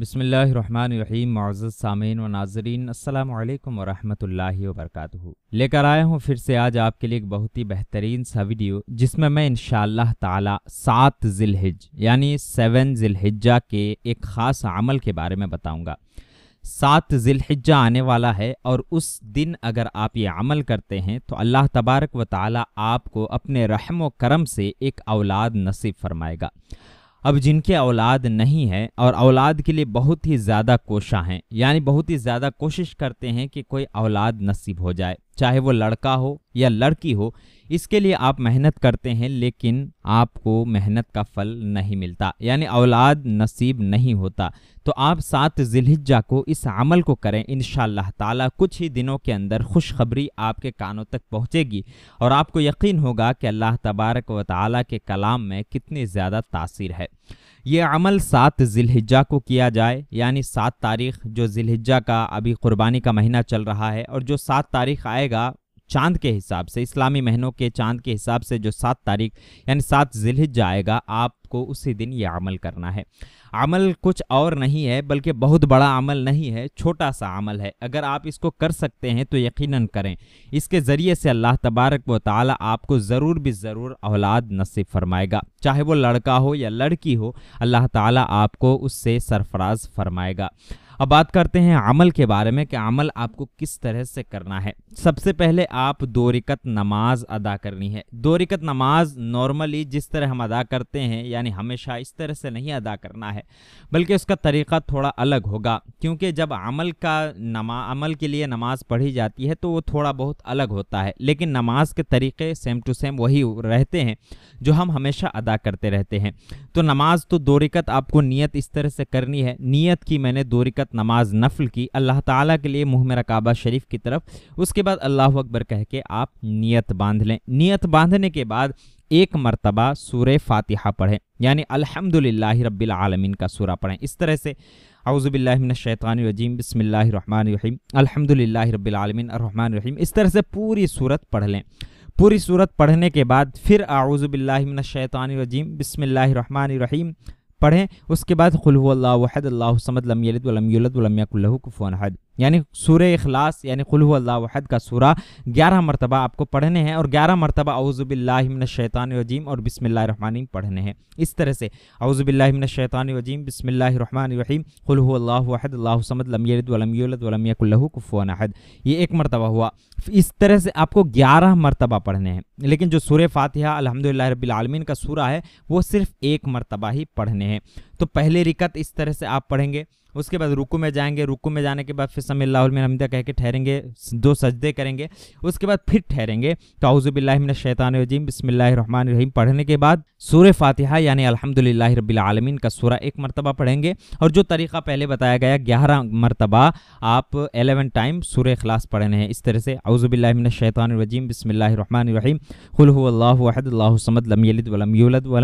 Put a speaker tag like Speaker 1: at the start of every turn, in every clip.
Speaker 1: बसमीम मज़द सामीन व नाजरीन अल्लाम वरहमल वर्क लेकर आया हूँ फिर से आज आपके लिए एक बहुत ही बेहतरीन सा वीडियो जिसमें मैं इन ताला सात जिलहिज यानी सेवन जिलहिजा के एक ख़ास अमल के बारे में बताऊँगा सात जिलहिजा आने वाला है और उस दिन अगर आप ये अमल करते हैं तो अल्लाह तबारक व ताली आपको अपने रहम व करम से एक औलाद नसीब फरमाएगा अब जिनके औलाद नहीं है और औलाद के लिए बहुत ही ज़्यादा कोशा हैं यानी बहुत ही ज़्यादा कोशिश करते हैं कि कोई औलाद नसीब हो जाए चाहे वो लड़का हो या लड़की हो इसके लिए आप मेहनत करते हैं लेकिन आपको मेहनत का फल नहीं मिलता यानी औलाद नसीब नहीं होता तो आप सात जिलहिजा को इस अमल को करें इन ताला कुछ ही दिनों के अंदर खुशखबरी आपके कानों तक पहुंचेगी और आपको यकीन होगा कि अल्लाह तबारक व ताली के कलाम में कितनी ज़्यादा तासीर है ये अमल सात जिलहिजा को किया जाए यानी सात तारीख जो जिलहिजा का अभी क़ुरबानी का महीना चल रहा है और जो सात तारीख आएगा चांद के हिसाब से इस्लामी महीनों के चांद के हिसाब से जो सात तारीख यानी सात जिलहिजा आएगा आपको उसी दिन ये अमल करना है अमल कुछ और नहीं है बल्कि बहुत बड़ा अमल नहीं है छोटा सा अमल है अगर आप इसको कर सकते हैं तो यकीनन करें इसके ज़रिए से अल्लाह तबारक व ताली आपको ज़रूर भी ज़रूर औलाद नसीब फरमाएगा चाहे वो लड़का हो या लड़की हो अल्लाह ताली आपको उससे सरफराज फरमाएगा अब बात करते हैं अमल के बारे में कि अमल आपको किस तरह से करना है सबसे पहले आप दो रिकत नमाज अदा करनी है दो रिकत नमाज नॉर्मली जिस तरह हम अदा करते हैं यानी हमेशा इस तरह से नहीं अदा करना है बल्कि उसका तरीक़ा थोड़ा अलग होगा क्योंकि जब अमल का नमा अमल के लिए नमाज पढ़ी जाती है तो वो थोड़ा बहुत अलग होता है लेकिन नमाज के तरीक़े सेम टू सेम वही रहते हैं जो हम हमेशा अदा करते रहते हैं तो नमाज तो दो रिकत आपको नीयत इस तरह से करनी है नीयत की मैंने दो रिकत रकत नमाज नफल की अल्लाह ताला के लिए मुँह में रकाबा शरीफ की तरफ उसके बाद अल्लाह अकबर कह के आप नियत बांध लें नियत बांधने के बाद एक मरतबा सूर फातिहा पढ़ें यानी अलहमदिल्ला रब्बिल का सूर पढ़ें इस तरह से आउज़बिल्लिमिनशैतानरजीम बसमीम अलहमदिल्ला रबालमीन रहीम इस तरह से पूरी सूरत पढ़ लें पूरी सूरत पढ़ने के बाद फिर आउज़बिल्लिमिनशैतानरजीम बसमीम पढ़ें उसके बाद खुल वहद अल्लाह समद लम यलद वलम यलद वलम यकुल्लहु कुफुअन हद यानी सूर अखलास यानी खुलहद का सूरा ग्यारह मरतबा आपको पढ़ने हैं और ग्यारह मरतबा अवज़बिल्लाशैतान वजीम और बिसमिल्लाम पढ़ने हैं इस तरह से अवज़बिल्लाशैतान वजीम बिसमिल्लाम खुलहद अल्लाहसमद अहद ये एक मरतबा हुआ इस तरह से आपको ग्यारह मरतबा पढ़ने हैं लेकिन जो सूर फातिहा अलहमदिल्ला रबालमीन का सूरा है वो सिर्फ़ एक मरतबा ही पढ़ने हैं तो पहले रिकत इस तरह से आप पढ़ेंगे उसके बाद रुकू में जाएंगे रुकू में जाने के बाद फिर समय लाहुल में कह के ठहरेंगे दो सजदे करेंगे उसके बाद फिर ठहरेंगे तो शैतानजीम बसमिल्लामान रहीम पढ़ने के बाद सूर फातिहा यानी अलहमदिल्ला रबालमीन का सूर एक मरतबा पढ़ेंगे और जो तरीका पहले बताया गया ग्यारह मरतबा आप एलेवन टाइम सूर खलास पढ़ने हैं इस तरह से अउज़बिल्लिन शैतान वजीम खुलहद लम यलिद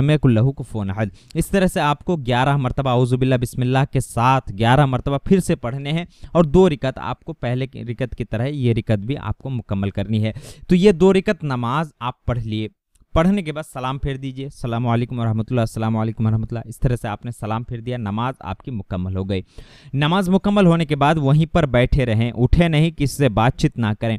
Speaker 1: इस तरह से आपको ग्यारह मरतबा अउज़बिल्ला बिसमिल्ला के साथ ग्यारह मरतबा फिर से पढ़ने हैं और दो रिकत आपको पहले रिकत की तरह ये रिकत भी आपको मुकम्मल करनी है तो ये दो रिकत नमाज आप पढ़ लिए पढ़ने के बाद सलाम फेर दीजिए सलाम वालेकुम वरहमतुल्लाह सलाम वालेकुम वरहमतुल्लाह इस तरह से आपने सलाम फेर दिया नमाज आपकी मुकम्मल हो गई नमाज मुकम्मल होने के बाद वहीं पर बैठे रहें उठे नहीं किसी से बातचीत ना करें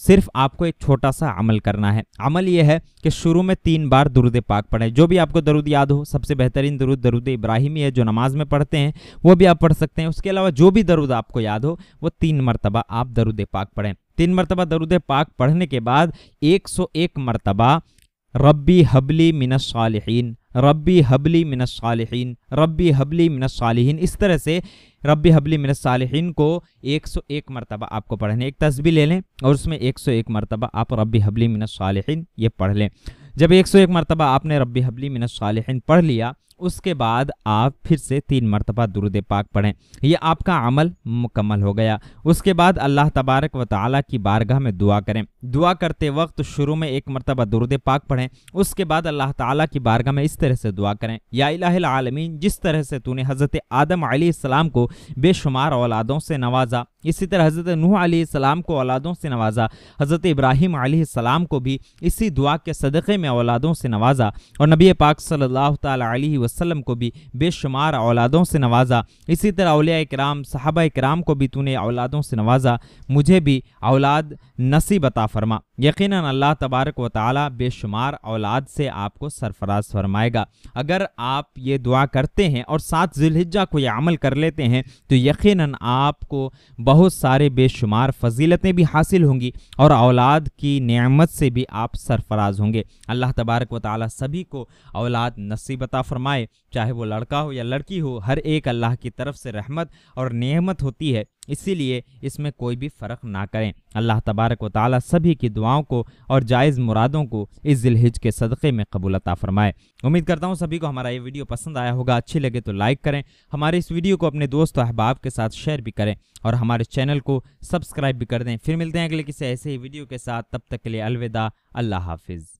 Speaker 1: सिर्फ आपको एक छोटा सा अमल करना है अमल यह है कि शुरू में तीन बार दरुद पाक पढ़ें जो भी आपको दरुद याद हो सबसे बेहतरीन दरुद दरुद इब्राहिमी है जो नमाज में पढ़ते हैं वो भी आप पढ़ सकते हैं उसके अलावा जो भी दरुद आपको याद हो वो तीन मरतबा आप दरुद पाक पढ़ें तीन मरतबा दरुद पाक पढ़ने के बाद एक मरतबा रब्बी हबली मिनसालहन रब्बी हबली मिनसालहन रब्बी हबली मिनसालहन इस तरह से रब्बी हबली मिनसालहन को 101 मरतबा आपको पढ़ने एक तस्वीर ले लें और उसमें 101 मरतबा आप रब्बी हबली मिनसालहन ये पढ़ लें जब 101 मरतबा आपने रब्बी हबली मिनसालहन पढ़ लिया उसके बाद आप फिर से तीन मरतबा दुरुद पाक पढ़ें यह आपका अमल मुकम्मल हो गया उसके बाद अल्लाह तबारक व ताली की बारगाह में दुआ करें दुआ करते वक्त शुरू में एक मरतबा दुरुद पाक पढ़ें उसके बाद अल्लाह ताली की बारगाह में इस तरह से दुआ करें या आलमीन जिस तरह से तूने हज़रत आदम आसमाम को बेशुमार औलादों से नवाजा इसी तरह हज़रत नूह आसमाम को औलादों से नवाजा हज़रत इब्राहिम आसमाम को भी इसी दुआ के सदक़े में औलादों से नवाजा और नबी पाक सल्ला तली वसल्लम को भी बेशुमार औलादों से नवाजा इसी तरह अलिया कराम साहबा कराम को भी तूने औलादों से नवाजा मुझे भी औलाद नसीबता फरमा यकीन अल्लाह तबारक व ताली बेशुमार औलाद से आपको सरफराज फरमाएगा अगर आप ये दुआ करते हैं और सात जिलहिजा को यह अमल कर लेते हैं तो यकीन आपको बहुत सारे बेशुमार फजीलतें भी हासिल होंगी और औलाद की नियामत से भी आप सरफराज होंगे अल्लाह तबारक व ताली सभी को औलाद नसीबता फरमाए चाहे वो लड़का हो या लड़की हो हर एक अल्लाह की तरफ से रहमत और नियमत होती है इसीलिए इसमें कोई भी फ़र्क ना करें अल्लाह तबारक व ताली सभी की दुआओं को और जायज़ मुरादों को इस जिलहिज के सदक़े में कबूल अता फ़रमाए उम्मीद करता हूँ सभी को हमारा ये वीडियो पसंद आया होगा अच्छी लगे तो लाइक करें हमारे इस वीडियो को अपने दोस्त और अहबाब के साथ शेयर भी करें और हमारे चैनल को सब्सक्राइब भी कर दें फिर मिलते हैं अगले किसी ऐसे ही वीडियो के साथ तब तक के लिए अलविदा अल्लाह हाफिज़